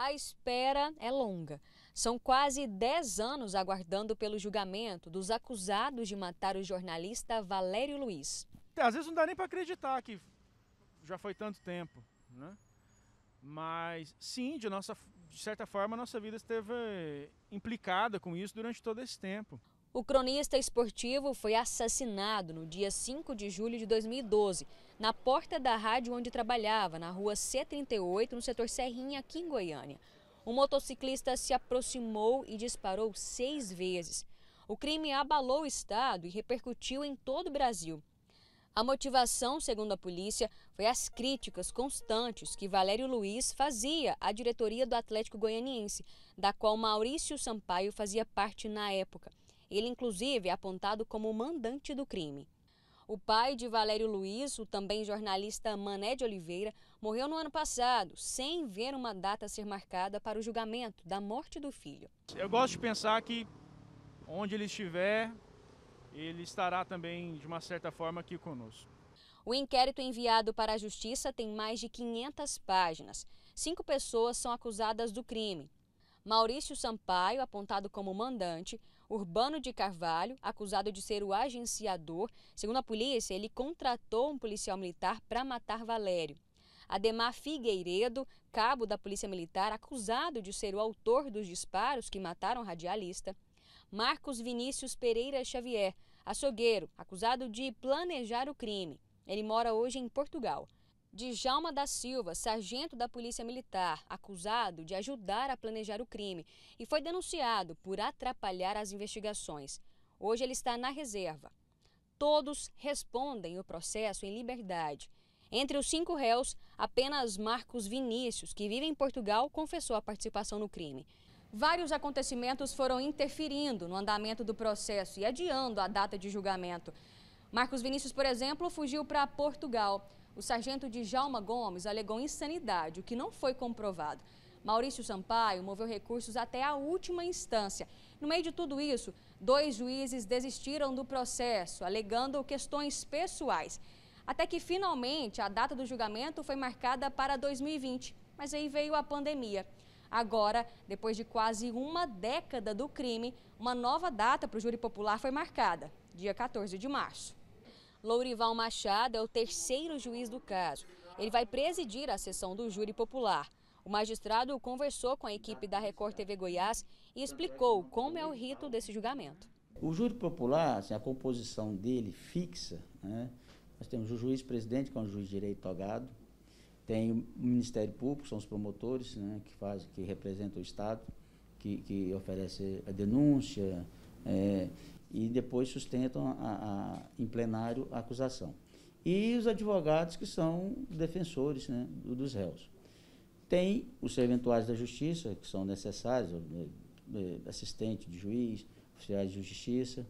a espera é longa. São quase 10 anos aguardando pelo julgamento dos acusados de matar o jornalista Valério Luiz. É, às vezes não dá nem para acreditar que já foi tanto tempo, né? Mas sim, de, nossa, de certa forma, a nossa vida esteve implicada com isso durante todo esse tempo. O cronista esportivo foi assassinado no dia 5 de julho de 2012, na porta da rádio onde trabalhava, na rua C38, no setor Serrinha, aqui em Goiânia. Um motociclista se aproximou e disparou seis vezes. O crime abalou o Estado e repercutiu em todo o Brasil. A motivação, segundo a polícia, foi as críticas constantes que Valério Luiz fazia à diretoria do Atlético Goianiense, da qual Maurício Sampaio fazia parte na época. Ele, inclusive, é apontado como mandante do crime. O pai de Valério Luiz, o também jornalista Mané de Oliveira, morreu no ano passado, sem ver uma data ser marcada para o julgamento da morte do filho. Eu gosto de pensar que onde ele estiver, ele estará também, de uma certa forma, aqui conosco. O inquérito enviado para a justiça tem mais de 500 páginas. Cinco pessoas são acusadas do crime. Maurício Sampaio, apontado como mandante, Urbano de Carvalho, acusado de ser o agenciador. Segundo a polícia, ele contratou um policial militar para matar Valério. Ademar Figueiredo, cabo da Polícia Militar, acusado de ser o autor dos disparos que mataram o radialista. Marcos Vinícius Pereira Xavier, açougueiro, acusado de planejar o crime. Ele mora hoje em Portugal. Djalma da Silva, sargento da Polícia Militar, acusado de ajudar a planejar o crime e foi denunciado por atrapalhar as investigações. Hoje ele está na reserva. Todos respondem o processo em liberdade. Entre os cinco réus, apenas Marcos Vinícius, que vive em Portugal, confessou a participação no crime. Vários acontecimentos foram interferindo no andamento do processo e adiando a data de julgamento. Marcos Vinícius, por exemplo, fugiu para Portugal. O sargento de Jalma Gomes alegou insanidade, o que não foi comprovado. Maurício Sampaio moveu recursos até a última instância. No meio de tudo isso, dois juízes desistiram do processo, alegando questões pessoais. Até que finalmente a data do julgamento foi marcada para 2020, mas aí veio a pandemia. Agora, depois de quase uma década do crime, uma nova data para o júri popular foi marcada, dia 14 de março. Lourival Machado é o terceiro juiz do caso. Ele vai presidir a sessão do júri popular. O magistrado conversou com a equipe da Record TV Goiás e explicou como é o rito desse julgamento. O júri popular, assim, a composição dele fixa, né? nós temos o juiz presidente, que é um juiz de direito togado, tem o Ministério Público, são os promotores né, que, faz, que representam o Estado, que, que oferece a denúncia, é, e depois sustentam a, a, em plenário a acusação. E os advogados que são defensores né, dos réus. Tem os eventuais da justiça, que são necessários, eh, eh, assistente de juiz, oficiais de justiça,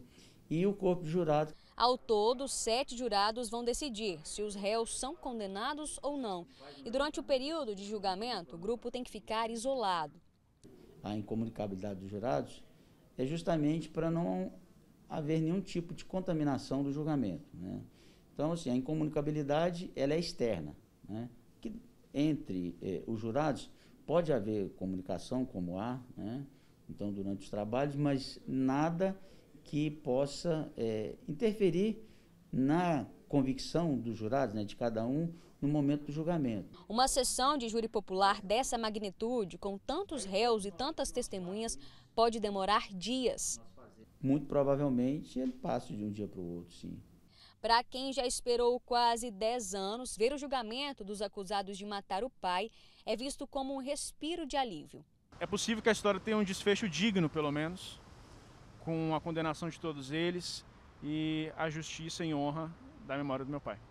e o corpo de jurado. Ao todo, sete jurados vão decidir se os réus são condenados ou não. E durante o período de julgamento, o grupo tem que ficar isolado. A incomunicabilidade dos jurados é justamente para não haver nenhum tipo de contaminação do julgamento. Né? Então, assim, a incomunicabilidade ela é externa, né? que entre eh, os jurados pode haver comunicação, como há, né? então durante os trabalhos, mas nada que possa eh, interferir na convicção dos jurados, né, de cada um, no momento do julgamento. Uma sessão de júri popular dessa magnitude, com tantos réus e tantas testemunhas, pode demorar dias muito provavelmente ele passa de um dia para o outro, sim. Para quem já esperou quase 10 anos, ver o julgamento dos acusados de matar o pai é visto como um respiro de alívio. É possível que a história tenha um desfecho digno, pelo menos, com a condenação de todos eles e a justiça em honra da memória do meu pai.